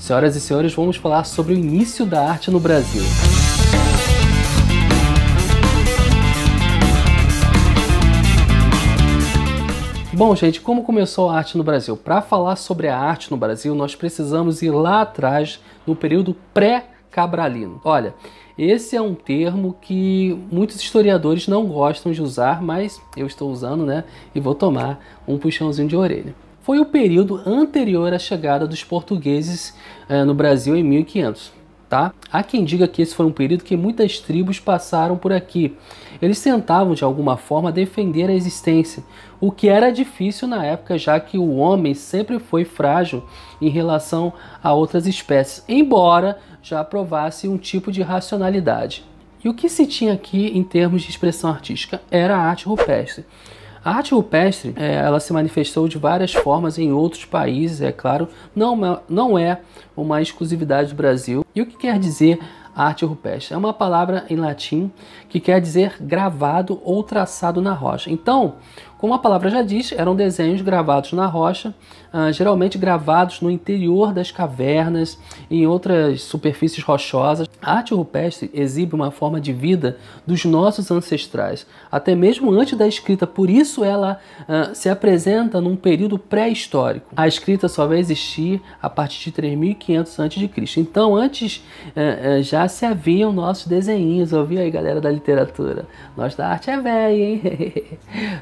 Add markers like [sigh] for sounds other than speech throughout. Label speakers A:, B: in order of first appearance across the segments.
A: Senhoras e senhores, vamos falar sobre o início da arte no Brasil. Bom, gente, como começou a arte no Brasil? Para falar sobre a arte no Brasil, nós precisamos ir lá atrás, no período pré-cabralino. Olha, esse é um termo que muitos historiadores não gostam de usar, mas eu estou usando, né? E vou tomar um puxãozinho de orelha foi o período anterior à chegada dos portugueses eh, no Brasil em 1500. Tá? Há quem diga que esse foi um período que muitas tribos passaram por aqui. Eles tentavam de alguma forma defender a existência, o que era difícil na época, já que o homem sempre foi frágil em relação a outras espécies, embora já provasse um tipo de racionalidade. E o que se tinha aqui em termos de expressão artística era a arte rupestre. A arte rupestre, é, ela se manifestou de várias formas em outros países, é claro, não, é, não é uma exclusividade do Brasil. E o que quer dizer arte rupestre? É uma palavra em latim que quer dizer gravado ou traçado na rocha. Então, como a palavra já diz, eram desenhos gravados na rocha, ah, geralmente gravados no interior das cavernas, em outras superfícies rochosas. A arte rupestre exibe uma forma de vida dos nossos ancestrais, até mesmo antes da escrita, por isso ela ah, se apresenta num período pré-histórico. A escrita só vai existir a partir de 3500 a.C. Então, antes eh, eh, já se haviam nossos desenhinhos, ouviu aí, galera da literatura? Nós da arte é velha, hein?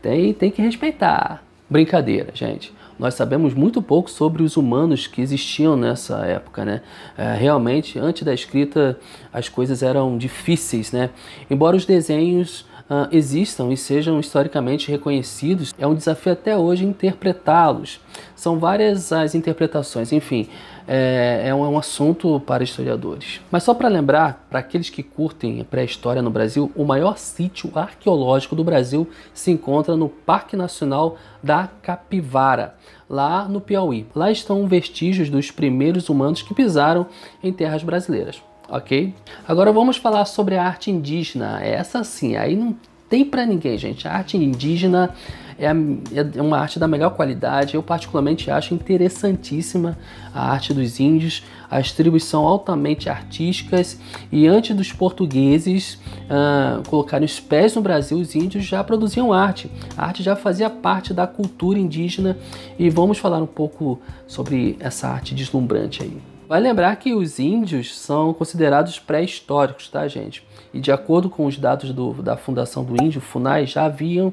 A: [laughs] Tem tem que respeitar. Brincadeira, gente. Nós sabemos muito pouco sobre os humanos que existiam nessa época, né? É, realmente, antes da escrita, as coisas eram difíceis, né? Embora os desenhos ah, existam e sejam historicamente reconhecidos, é um desafio até hoje interpretá-los. São várias as interpretações, enfim, é, é, um, é um assunto para historiadores. Mas só para lembrar, para aqueles que curtem pré-história no Brasil, o maior sítio arqueológico do Brasil se encontra no Parque Nacional da Capivara, lá no Piauí. Lá estão vestígios dos primeiros humanos que pisaram em terras brasileiras ok? Agora vamos falar sobre a arte indígena. Essa sim, aí não tem para ninguém, gente. A arte indígena é, a, é, uma arte da melhor qualidade. Eu particularmente acho interessantíssima a arte dos índios. As tribos são altamente artísticas e antes dos portugueses uh, ah, colocarem os pés no Brasil, os índios já produziam arte. A arte já fazia parte da cultura indígena e vamos falar um pouco sobre essa arte deslumbrante aí. Vai lembrar que os índios são considerados pré-históricos, tá, gente? E de acordo com os dados do, da Fundação do Índio, FUNAI, já haviam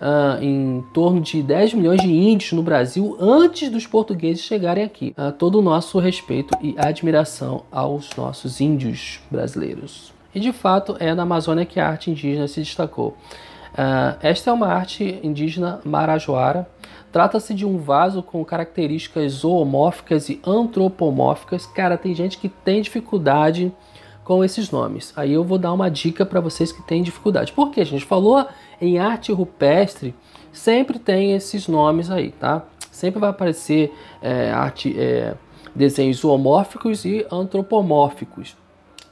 A: uh, em torno de 10 milhões de índios no Brasil antes dos portugueses chegarem aqui. Uh, todo o nosso respeito e admiração aos nossos índios brasileiros. E de fato é na Amazônia que a arte indígena se destacou. Ah, esta é uma arte indígena marajoara. Trata-se de um vaso com características zoomórficas e antropomórficas. Cara, tem gente que tem dificuldade com esses nomes. Aí eu vou dar uma dica para vocês que têm dificuldade. Porque a gente falou em arte rupestre, sempre tem esses nomes aí, tá? Sempre vai aparecer é, arte, é, desenhos zoomórficos e antropomórficos.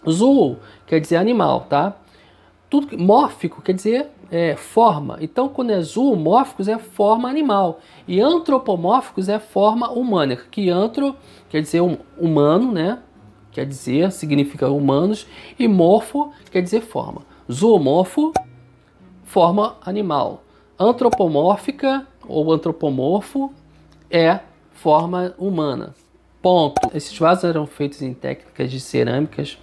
A: Zoo quer dizer animal, tá? tudo mórfico quer dizer é, forma. Então, quando é zoomórficos é forma animal e antropomórficos é forma humana. Que antro quer dizer um, humano, né? Quer dizer significa humanos e morfo quer dizer forma. Zoomorfo forma animal. Antropomórfica ou antropomorfo é forma humana. Ponto. Esses vasos eram feitos em técnicas de cerâmicas.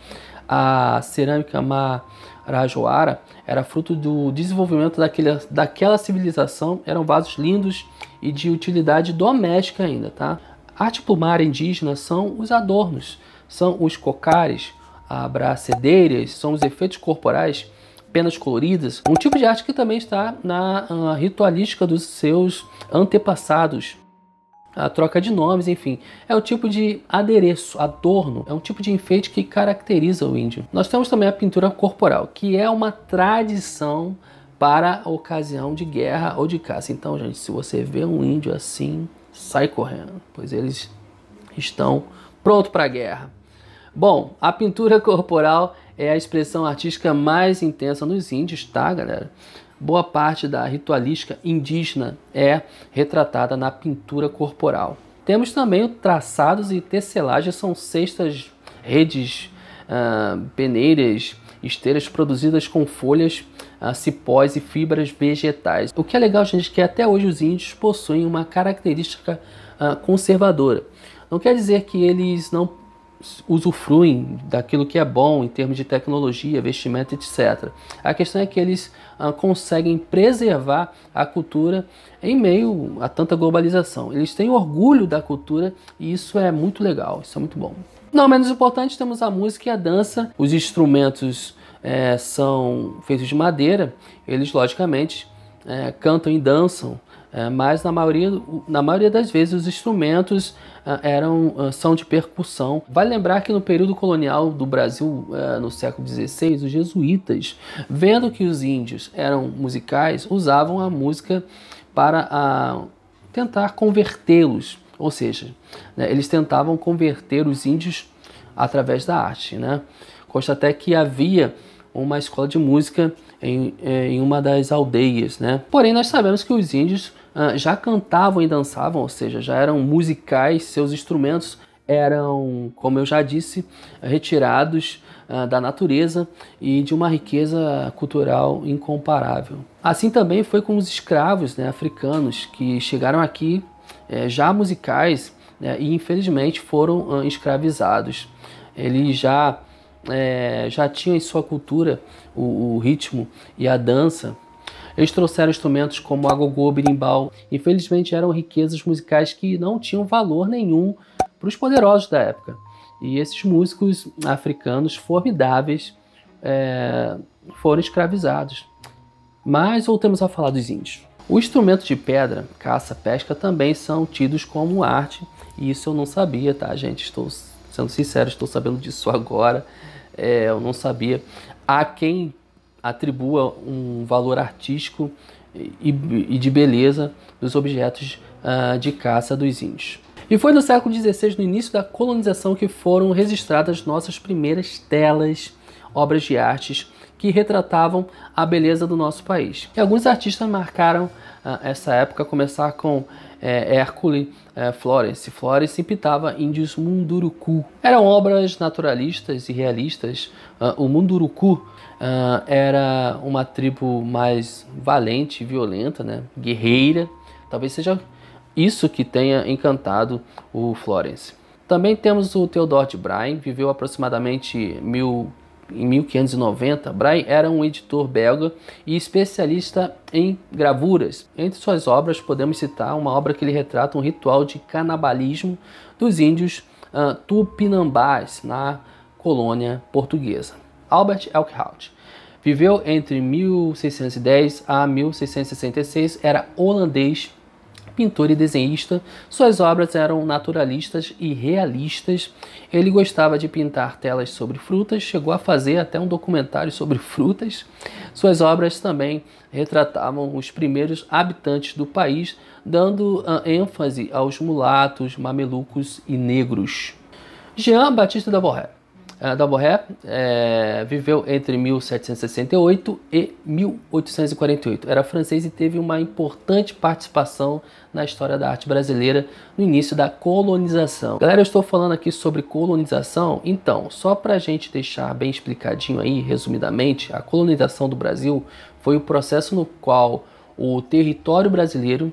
A: A cerâmica má Arajoara era fruto do desenvolvimento daquele, daquela civilização, eram vasos lindos e de utilidade doméstica ainda, tá? Tipo arte plumária indígena são os adornos, são os cocares, abracedeiras, são os efeitos corporais, penas coloridas, um tipo de arte que também está na ah, ritualística dos seus antepassados, a troca de nomes, enfim. É o tipo de adereço, adorno, é um tipo de enfeite que caracteriza o índio. Nós temos também a pintura corporal, que é uma tradição para ocasião de guerra ou de caça. Então, gente, se você vê um índio assim, sai correndo, pois eles estão prontos para a guerra. Bom, a pintura [laughs] corporal é a expressão artística mais intensa nos índios, tá, galera? boa parte da ritualística indígena é retratada na pintura corporal. Temos também traçados e tecelagens, são cestas, redes, uh, peneiras, esteiras produzidas com folhas, uh, cipós e fibras vegetais. O que é legal, gente, é que até hoje os índios possuem uma característica uh, conservadora. Não quer dizer que eles não usufruem daquilo que é bom em termos de tecnologia, vestimenta, etc. A questão é que eles ah, conseguem preservar a cultura em meio a tanta globalização. Eles têm orgulho da cultura e isso é muito legal, isso é muito bom. Não menos importante, temos a música e a dança. Os instrumentos é, são feitos de madeira, eles logicamente é, cantam e dançam é, mas na maioria, na maioria das vezes os instrumentos é, eram é, são de percussão. Vale lembrar que no período colonial do Brasil, no século XVI, os jesuítas, vendo que os índios eram musicais, usavam a música para tentar convertê-los, ou seja, né, eles tentavam converter os índios através da arte. Né? Consta até que havia uma escola de música em, em uma das aldeias. Né? Porém, nós sabemos que os índios ah, já cantavam e dançavam, ou seja, já eram musicais, seus instrumentos eram, como eu já disse, retirados ah, da natureza e de uma riqueza cultural incomparável. Assim também foi com os escravos né, africanos que chegaram aqui é, já musicais né, e infelizmente foram ah, escravizados. Eles já, é, já tinham em sua cultura o, o ritmo e a dança eles trouxeram instrumentos como agogô, berimbau. Infelizmente eram riquezas musicais que não tinham valor nenhum para os poderosos da época. E esses músicos africanos formidáveis é, foram escravizados. Mas voltamos a falar dos índios. O instrumento de pedra, caça, pesca também são tidos como arte. E isso eu não sabia, tá, gente? Estou sendo sincero, estou sabendo disso agora. É, eu não sabia. Há quem atribua um valor artístico e, e de beleza dos objetos uh, de caça dos índios. E foi no século XVI, no início da colonização, que foram registradas nossas primeiras telas obras de artes que retratavam a beleza do nosso país. E alguns artistas marcaram ah, essa época, a começar com é, Hércules é, Florence. Florence pintava índios Munduruku. Eram obras naturalistas e realistas. Ah, o Munduruku ah, era uma tribo mais valente, violenta, né? guerreira. Talvez seja isso que tenha encantado o Florence. Também temos o Theodore de Bryan, viveu aproximadamente mil em 1590, Bray era um editor belga e especialista em gravuras. Entre suas obras, podemos citar uma obra que ele retrata um ritual de canibalismo dos índios uh, tupinambás na colônia portuguesa. Albert Elkhout viveu entre 1610 a 1666, era holandês pintor e desenhista. Suas obras eram naturalistas e realistas. Ele gostava de pintar telas sobre frutas, chegou a fazer até um documentário sobre [laughs] frutas. Suas obras também retratavam os primeiros habitantes do país, dando ah, ênfase aos mulatos, mamelucos e negros. Jean Batista da Borré Uh, é, viveu entre 1768 e 1848. Era francês e teve uma importante participação na história da arte brasileira no início da colonização. Galera, eu estou falando aqui sobre colonização, então, só para a gente deixar bem explicadinho aí, resumidamente, a colonização do Brasil foi o processo no qual o território brasileiro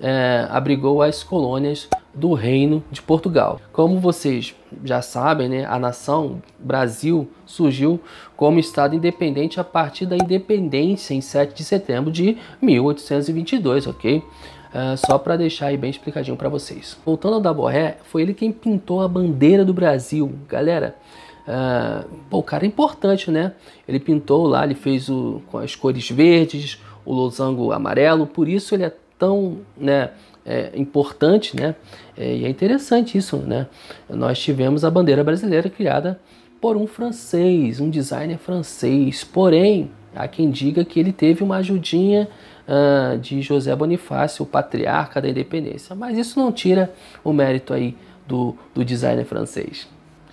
A: é, abrigou as colônias do Reino de Portugal. Como vocês já sabem, né, a nação Brasil surgiu como Estado independente a partir da independência em 7 de setembro de 1822, ok? É, só para deixar aí bem explicadinho para vocês. Voltando ao Daboré, foi ele quem pintou a bandeira do Brasil, galera. É, pô, o cara é importante, né? Ele pintou lá, ele fez o, com as cores verdes, o losango amarelo, por isso ele é tão né, é, importante, né? É, e é interessante isso, né? Nós tivemos a bandeira brasileira criada por um francês, um designer francês. Porém, há quem diga que ele teve uma ajudinha uh, de José Bonifácio, o patriarca da independência. Mas isso não tira o mérito aí do, do designer francês.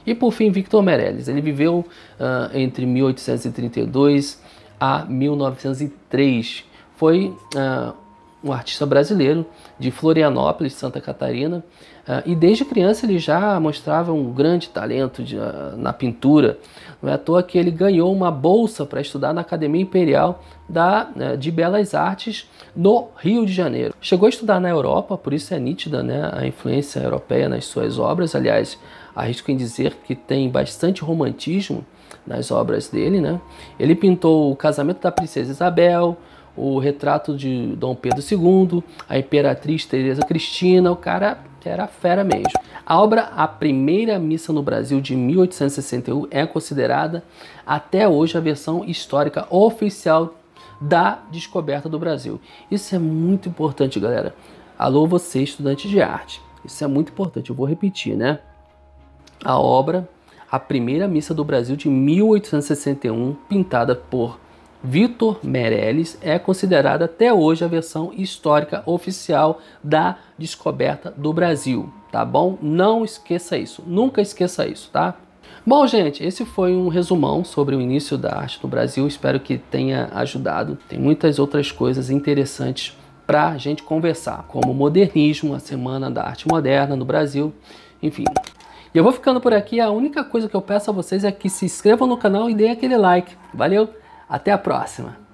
A: E por fim, Victor Meirelles. Ele viveu uh, entre 1832 a 1903. Foi ah, um artista brasileiro de Florianópolis, Santa Catarina, ah, e desde criança ele já mostrava um grande talento de, ah, na pintura. Não é à toa que ele ganhou uma bolsa para estudar na Academia Imperial da, né, de Belas Artes no Rio de Janeiro. Chegou a estudar na Europa, por isso é nítida né, a influência europeia nas suas obras. Aliás, arrisco em dizer que tem bastante romantismo nas obras dele. Né? Ele pintou O Casamento da Princesa Isabel, o retrato de Dom Pedro II, a Imperatriz Teresa Cristina, o cara era fera mesmo. A obra A Primeira Missa no Brasil de 1861 é considerada até hoje a versão histórica oficial da descoberta do Brasil. Isso é muito importante, galera. Alô, você, estudante de arte. Isso é muito importante, eu vou repetir, né? A obra A Primeira Missa do Brasil de 1861, pintada por Vitor Meirelles é considerada até hoje a versão histórica oficial da descoberta do Brasil, tá bom? Não esqueça isso, nunca esqueça isso, tá? Bom, gente, esse foi um resumão sobre o início da arte no Brasil. Espero que tenha ajudado. Tem muitas outras coisas interessantes para a gente conversar, como o modernismo, a Semana da Arte Moderna no Brasil, enfim. E eu vou ficando por aqui. A única coisa que eu peço a vocês é que se inscrevam no canal e deem aquele like. Valeu! Até a próxima!